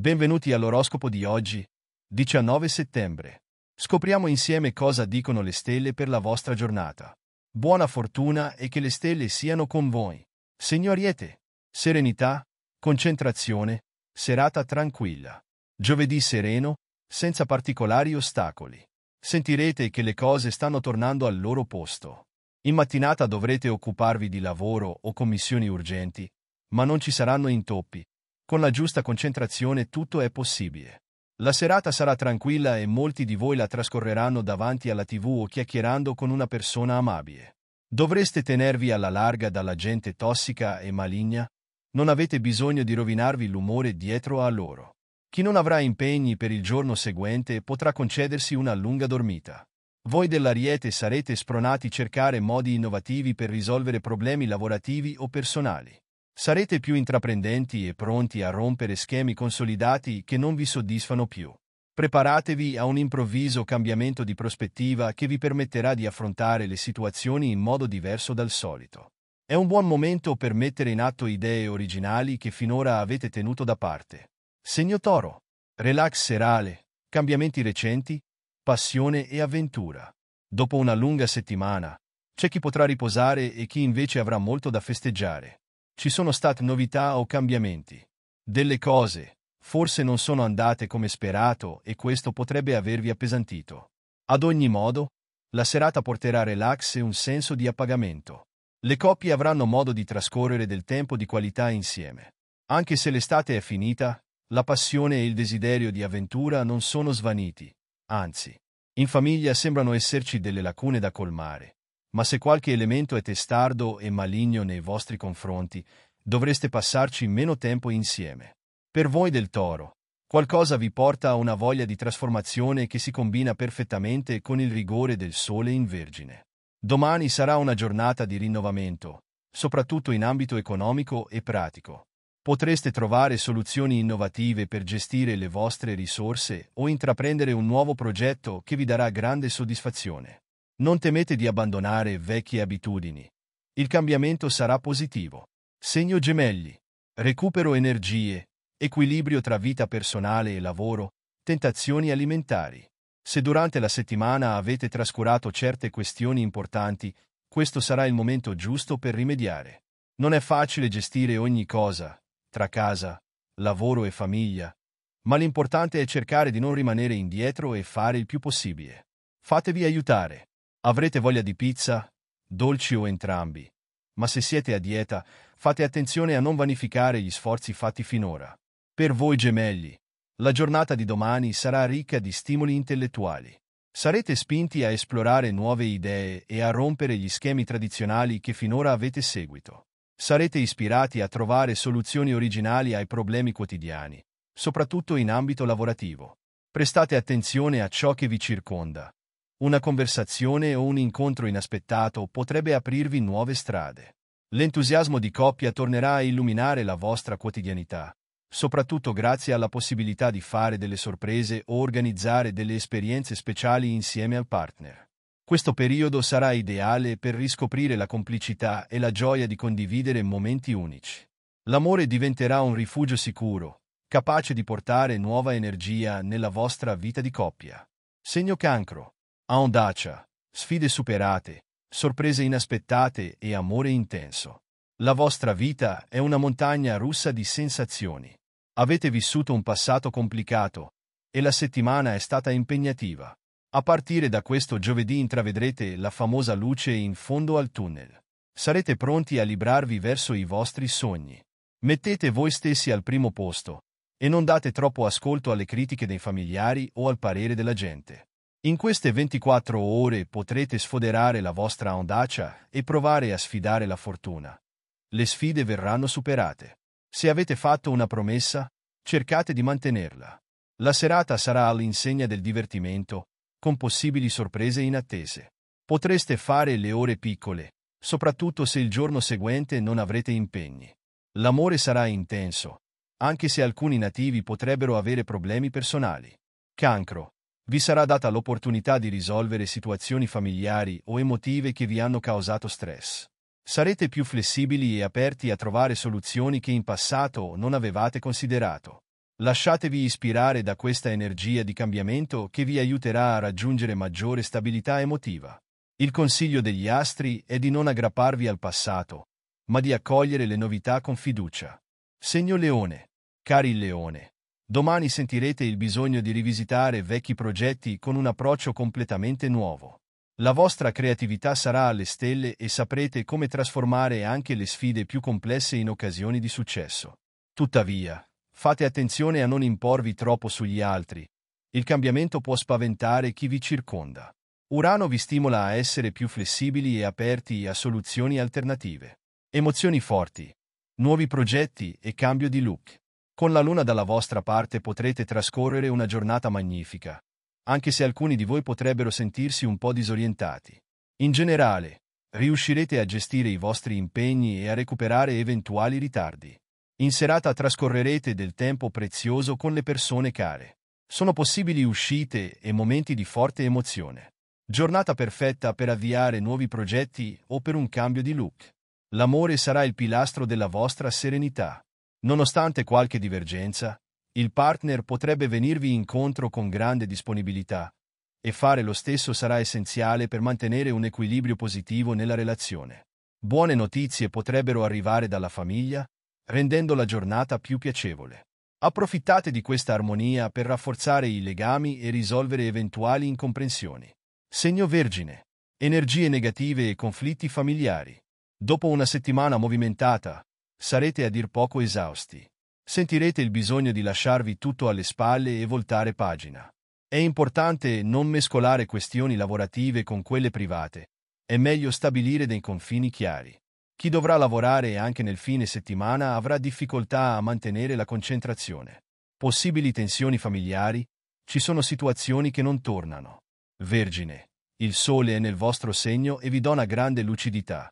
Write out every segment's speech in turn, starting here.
Benvenuti all'oroscopo di oggi, 19 settembre. Scopriamo insieme cosa dicono le stelle per la vostra giornata. Buona fortuna e che le stelle siano con voi. Signoriete, serenità, concentrazione, serata tranquilla. Giovedì sereno, senza particolari ostacoli. Sentirete che le cose stanno tornando al loro posto. In mattinata dovrete occuparvi di lavoro o commissioni urgenti, ma non ci saranno intoppi, con la giusta concentrazione tutto è possibile. La serata sarà tranquilla e molti di voi la trascorreranno davanti alla tv o chiacchierando con una persona amabile. Dovreste tenervi alla larga dalla gente tossica e maligna? Non avete bisogno di rovinarvi l'umore dietro a loro. Chi non avrà impegni per il giorno seguente potrà concedersi una lunga dormita. Voi dell'Ariete sarete spronati a cercare modi innovativi per risolvere problemi lavorativi o personali sarete più intraprendenti e pronti a rompere schemi consolidati che non vi soddisfano più. Preparatevi a un improvviso cambiamento di prospettiva che vi permetterà di affrontare le situazioni in modo diverso dal solito. È un buon momento per mettere in atto idee originali che finora avete tenuto da parte. Segno toro. Relax serale, cambiamenti recenti, passione e avventura. Dopo una lunga settimana, c'è chi potrà riposare e chi invece avrà molto da festeggiare ci sono state novità o cambiamenti. Delle cose, forse non sono andate come sperato e questo potrebbe avervi appesantito. Ad ogni modo, la serata porterà relax e un senso di appagamento. Le coppie avranno modo di trascorrere del tempo di qualità insieme. Anche se l'estate è finita, la passione e il desiderio di avventura non sono svaniti, anzi, in famiglia sembrano esserci delle lacune da colmare. Ma se qualche elemento è testardo e maligno nei vostri confronti, dovreste passarci meno tempo insieme. Per voi del toro, qualcosa vi porta a una voglia di trasformazione che si combina perfettamente con il rigore del sole in vergine. Domani sarà una giornata di rinnovamento, soprattutto in ambito economico e pratico. Potreste trovare soluzioni innovative per gestire le vostre risorse o intraprendere un nuovo progetto che vi darà grande soddisfazione. Non temete di abbandonare vecchie abitudini. Il cambiamento sarà positivo. Segno gemelli. Recupero energie, equilibrio tra vita personale e lavoro, tentazioni alimentari. Se durante la settimana avete trascurato certe questioni importanti, questo sarà il momento giusto per rimediare. Non è facile gestire ogni cosa, tra casa, lavoro e famiglia, ma l'importante è cercare di non rimanere indietro e fare il più possibile. Fatevi aiutare. Avrete voglia di pizza, dolci o entrambi, ma se siete a dieta, fate attenzione a non vanificare gli sforzi fatti finora. Per voi gemelli, la giornata di domani sarà ricca di stimoli intellettuali. Sarete spinti a esplorare nuove idee e a rompere gli schemi tradizionali che finora avete seguito. Sarete ispirati a trovare soluzioni originali ai problemi quotidiani, soprattutto in ambito lavorativo. Prestate attenzione a ciò che vi circonda, una conversazione o un incontro inaspettato potrebbe aprirvi nuove strade. L'entusiasmo di coppia tornerà a illuminare la vostra quotidianità, soprattutto grazie alla possibilità di fare delle sorprese o organizzare delle esperienze speciali insieme al partner. Questo periodo sarà ideale per riscoprire la complicità e la gioia di condividere momenti unici. L'amore diventerà un rifugio sicuro, capace di portare nuova energia nella vostra vita di coppia. Segno cancro. Audacia, sfide superate, sorprese inaspettate e amore intenso. La vostra vita è una montagna russa di sensazioni. Avete vissuto un passato complicato e la settimana è stata impegnativa. A partire da questo giovedì intravedrete la famosa luce in fondo al tunnel. Sarete pronti a librarvi verso i vostri sogni. Mettete voi stessi al primo posto e non date troppo ascolto alle critiche dei familiari o al parere della gente. In queste 24 ore potrete sfoderare la vostra audacia e provare a sfidare la fortuna. Le sfide verranno superate. Se avete fatto una promessa, cercate di mantenerla. La serata sarà all'insegna del divertimento, con possibili sorprese inattese. Potreste fare le ore piccole, soprattutto se il giorno seguente non avrete impegni. L'amore sarà intenso, anche se alcuni nativi potrebbero avere problemi personali. Cancro vi sarà data l'opportunità di risolvere situazioni familiari o emotive che vi hanno causato stress. Sarete più flessibili e aperti a trovare soluzioni che in passato non avevate considerato. Lasciatevi ispirare da questa energia di cambiamento che vi aiuterà a raggiungere maggiore stabilità emotiva. Il consiglio degli astri è di non aggrapparvi al passato, ma di accogliere le novità con fiducia. Segno Leone. Cari Leone, Domani sentirete il bisogno di rivisitare vecchi progetti con un approccio completamente nuovo. La vostra creatività sarà alle stelle e saprete come trasformare anche le sfide più complesse in occasioni di successo. Tuttavia, fate attenzione a non imporvi troppo sugli altri. Il cambiamento può spaventare chi vi circonda. Urano vi stimola a essere più flessibili e aperti a soluzioni alternative. Emozioni forti, nuovi progetti e cambio di look. Con la luna dalla vostra parte potrete trascorrere una giornata magnifica, anche se alcuni di voi potrebbero sentirsi un po' disorientati. In generale, riuscirete a gestire i vostri impegni e a recuperare eventuali ritardi. In serata trascorrerete del tempo prezioso con le persone care. Sono possibili uscite e momenti di forte emozione. Giornata perfetta per avviare nuovi progetti o per un cambio di look. L'amore sarà il pilastro della vostra serenità. Nonostante qualche divergenza, il partner potrebbe venirvi incontro con grande disponibilità e fare lo stesso sarà essenziale per mantenere un equilibrio positivo nella relazione. Buone notizie potrebbero arrivare dalla famiglia, rendendo la giornata più piacevole. Approfittate di questa armonia per rafforzare i legami e risolvere eventuali incomprensioni. Segno Vergine. Energie negative e conflitti familiari. Dopo una settimana movimentata, sarete a dir poco esausti. Sentirete il bisogno di lasciarvi tutto alle spalle e voltare pagina. È importante non mescolare questioni lavorative con quelle private. È meglio stabilire dei confini chiari. Chi dovrà lavorare anche nel fine settimana avrà difficoltà a mantenere la concentrazione. Possibili tensioni familiari, ci sono situazioni che non tornano. Vergine, il sole è nel vostro segno e vi dona grande lucidità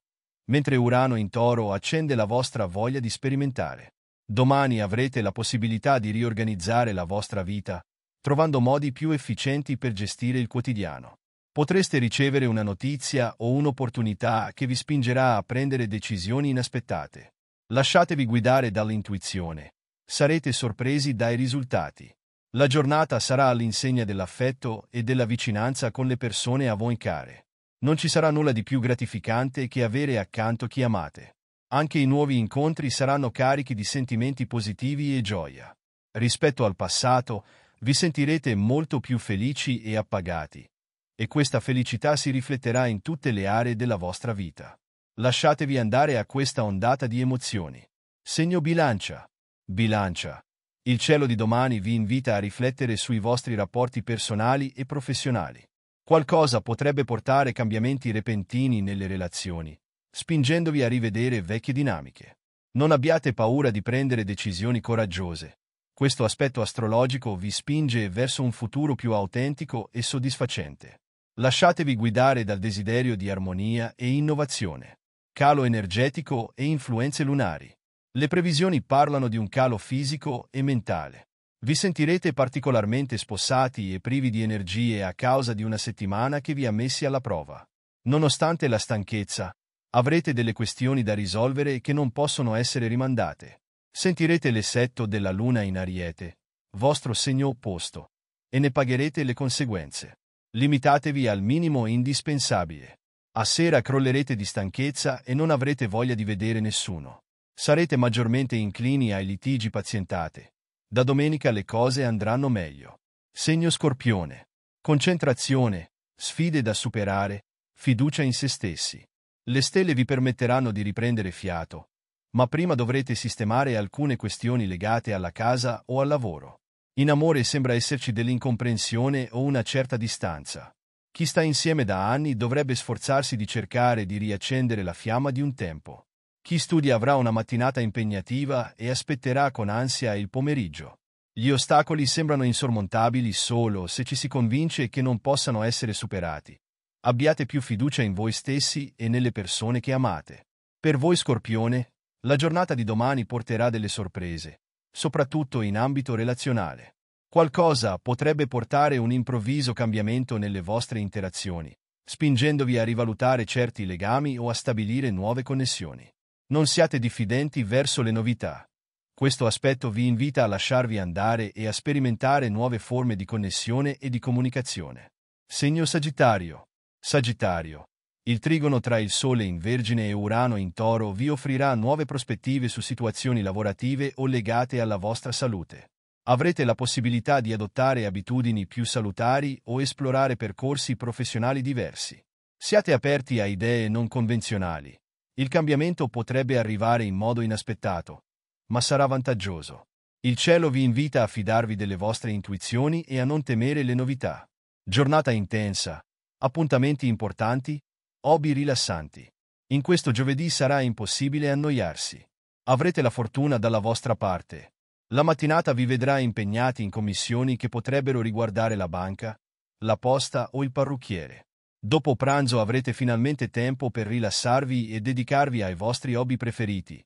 mentre Urano in toro accende la vostra voglia di sperimentare. Domani avrete la possibilità di riorganizzare la vostra vita, trovando modi più efficienti per gestire il quotidiano. Potreste ricevere una notizia o un'opportunità che vi spingerà a prendere decisioni inaspettate. Lasciatevi guidare dall'intuizione. Sarete sorpresi dai risultati. La giornata sarà all'insegna dell'affetto e della vicinanza con le persone a voi care. Non ci sarà nulla di più gratificante che avere accanto chi amate. Anche i nuovi incontri saranno carichi di sentimenti positivi e gioia. Rispetto al passato, vi sentirete molto più felici e appagati. E questa felicità si rifletterà in tutte le aree della vostra vita. Lasciatevi andare a questa ondata di emozioni. Segno bilancia. Bilancia. Il cielo di domani vi invita a riflettere sui vostri rapporti personali e professionali. Qualcosa potrebbe portare cambiamenti repentini nelle relazioni, spingendovi a rivedere vecchie dinamiche. Non abbiate paura di prendere decisioni coraggiose. Questo aspetto astrologico vi spinge verso un futuro più autentico e soddisfacente. Lasciatevi guidare dal desiderio di armonia e innovazione. Calo energetico e influenze lunari. Le previsioni parlano di un calo fisico e mentale. Vi sentirete particolarmente spossati e privi di energie a causa di una settimana che vi ha messi alla prova. Nonostante la stanchezza, avrete delle questioni da risolvere che non possono essere rimandate. Sentirete l'essetto della luna in ariete, vostro segno opposto, e ne pagherete le conseguenze. Limitatevi al minimo indispensabile. A sera crollerete di stanchezza e non avrete voglia di vedere nessuno. Sarete maggiormente inclini ai litigi pazientate da domenica le cose andranno meglio. Segno scorpione. Concentrazione, sfide da superare, fiducia in se stessi. Le stelle vi permetteranno di riprendere fiato, ma prima dovrete sistemare alcune questioni legate alla casa o al lavoro. In amore sembra esserci dell'incomprensione o una certa distanza. Chi sta insieme da anni dovrebbe sforzarsi di cercare di riaccendere la fiamma di un tempo. Chi studia avrà una mattinata impegnativa e aspetterà con ansia il pomeriggio. Gli ostacoli sembrano insormontabili solo se ci si convince che non possano essere superati. Abbiate più fiducia in voi stessi e nelle persone che amate. Per voi Scorpione, la giornata di domani porterà delle sorprese, soprattutto in ambito relazionale. Qualcosa potrebbe portare un improvviso cambiamento nelle vostre interazioni, spingendovi a rivalutare certi legami o a stabilire nuove connessioni. Non siate diffidenti verso le novità. Questo aspetto vi invita a lasciarvi andare e a sperimentare nuove forme di connessione e di comunicazione. Segno Sagittario. Sagittario. Il trigono tra il Sole in Vergine e Urano in Toro vi offrirà nuove prospettive su situazioni lavorative o legate alla vostra salute. Avrete la possibilità di adottare abitudini più salutari o esplorare percorsi professionali diversi. Siate aperti a idee non convenzionali il cambiamento potrebbe arrivare in modo inaspettato, ma sarà vantaggioso. Il cielo vi invita a fidarvi delle vostre intuizioni e a non temere le novità. Giornata intensa, appuntamenti importanti, hobby rilassanti. In questo giovedì sarà impossibile annoiarsi. Avrete la fortuna dalla vostra parte. La mattinata vi vedrà impegnati in commissioni che potrebbero riguardare la banca, la posta o il parrucchiere. Dopo pranzo avrete finalmente tempo per rilassarvi e dedicarvi ai vostri hobby preferiti.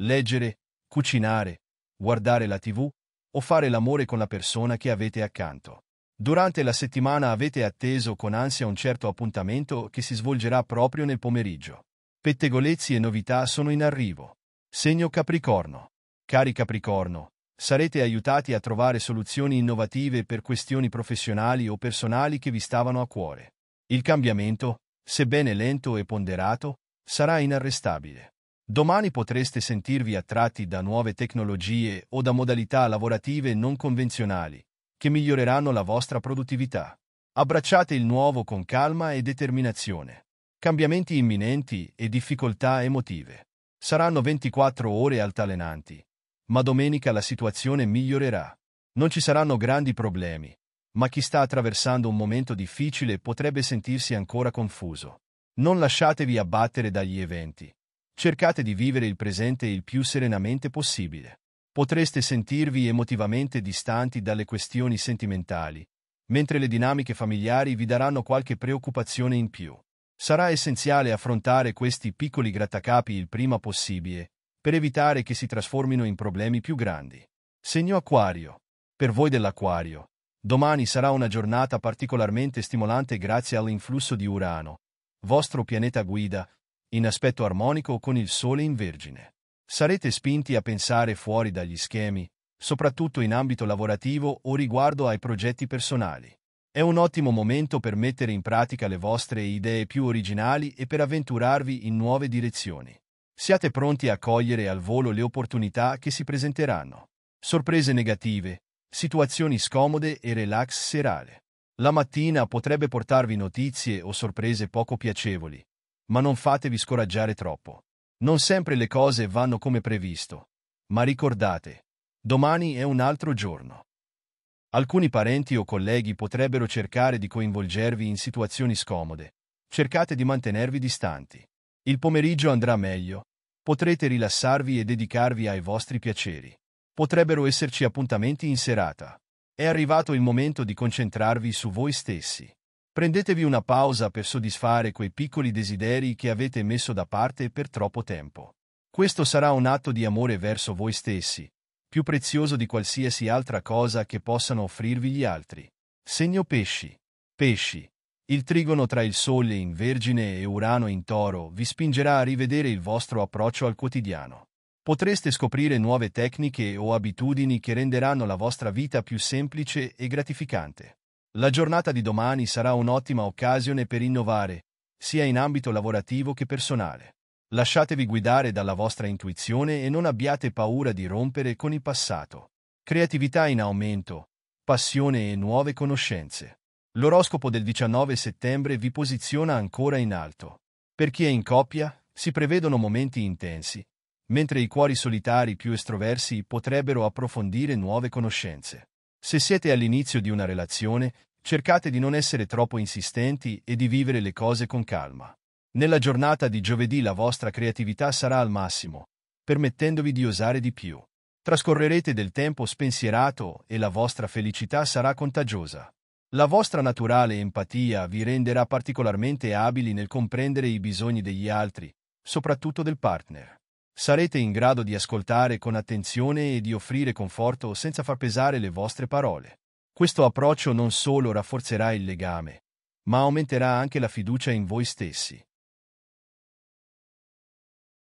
Leggere, cucinare, guardare la tv o fare l'amore con la persona che avete accanto. Durante la settimana avete atteso con ansia un certo appuntamento che si svolgerà proprio nel pomeriggio. Pettegolezzi e novità sono in arrivo. Segno Capricorno. Cari Capricorno, sarete aiutati a trovare soluzioni innovative per questioni professionali o personali che vi stavano a cuore. Il cambiamento, sebbene lento e ponderato, sarà inarrestabile. Domani potreste sentirvi attratti da nuove tecnologie o da modalità lavorative non convenzionali, che miglioreranno la vostra produttività. Abbracciate il nuovo con calma e determinazione. Cambiamenti imminenti e difficoltà emotive. Saranno 24 ore altalenanti, ma domenica la situazione migliorerà. Non ci saranno grandi problemi, ma chi sta attraversando un momento difficile potrebbe sentirsi ancora confuso. Non lasciatevi abbattere dagli eventi. Cercate di vivere il presente il più serenamente possibile. Potreste sentirvi emotivamente distanti dalle questioni sentimentali, mentre le dinamiche familiari vi daranno qualche preoccupazione in più. Sarà essenziale affrontare questi piccoli grattacapi il prima possibile, per evitare che si trasformino in problemi più grandi. Segno Aquario. Per voi dell'Aquario, Domani sarà una giornata particolarmente stimolante grazie all'influsso di Urano, vostro pianeta guida, in aspetto armonico con il Sole in Vergine. Sarete spinti a pensare fuori dagli schemi, soprattutto in ambito lavorativo o riguardo ai progetti personali. È un ottimo momento per mettere in pratica le vostre idee più originali e per avventurarvi in nuove direzioni. Siate pronti a cogliere al volo le opportunità che si presenteranno. Sorprese negative, situazioni scomode e relax serale. La mattina potrebbe portarvi notizie o sorprese poco piacevoli, ma non fatevi scoraggiare troppo. Non sempre le cose vanno come previsto, ma ricordate, domani è un altro giorno. Alcuni parenti o colleghi potrebbero cercare di coinvolgervi in situazioni scomode. Cercate di mantenervi distanti. Il pomeriggio andrà meglio, potrete rilassarvi e dedicarvi ai vostri piaceri potrebbero esserci appuntamenti in serata. È arrivato il momento di concentrarvi su voi stessi. Prendetevi una pausa per soddisfare quei piccoli desideri che avete messo da parte per troppo tempo. Questo sarà un atto di amore verso voi stessi, più prezioso di qualsiasi altra cosa che possano offrirvi gli altri. Segno pesci. Pesci. Il trigono tra il Sole in Vergine e Urano in Toro vi spingerà a rivedere il vostro approccio al quotidiano potreste scoprire nuove tecniche o abitudini che renderanno la vostra vita più semplice e gratificante. La giornata di domani sarà un'ottima occasione per innovare, sia in ambito lavorativo che personale. Lasciatevi guidare dalla vostra intuizione e non abbiate paura di rompere con il passato. Creatività in aumento, passione e nuove conoscenze. L'oroscopo del 19 settembre vi posiziona ancora in alto. Per chi è in coppia, si prevedono momenti intensi, mentre i cuori solitari più estroversi potrebbero approfondire nuove conoscenze. Se siete all'inizio di una relazione, cercate di non essere troppo insistenti e di vivere le cose con calma. Nella giornata di giovedì la vostra creatività sarà al massimo, permettendovi di osare di più. Trascorrerete del tempo spensierato e la vostra felicità sarà contagiosa. La vostra naturale empatia vi renderà particolarmente abili nel comprendere i bisogni degli altri, soprattutto del partner sarete in grado di ascoltare con attenzione e di offrire conforto senza far pesare le vostre parole. Questo approccio non solo rafforzerà il legame, ma aumenterà anche la fiducia in voi stessi.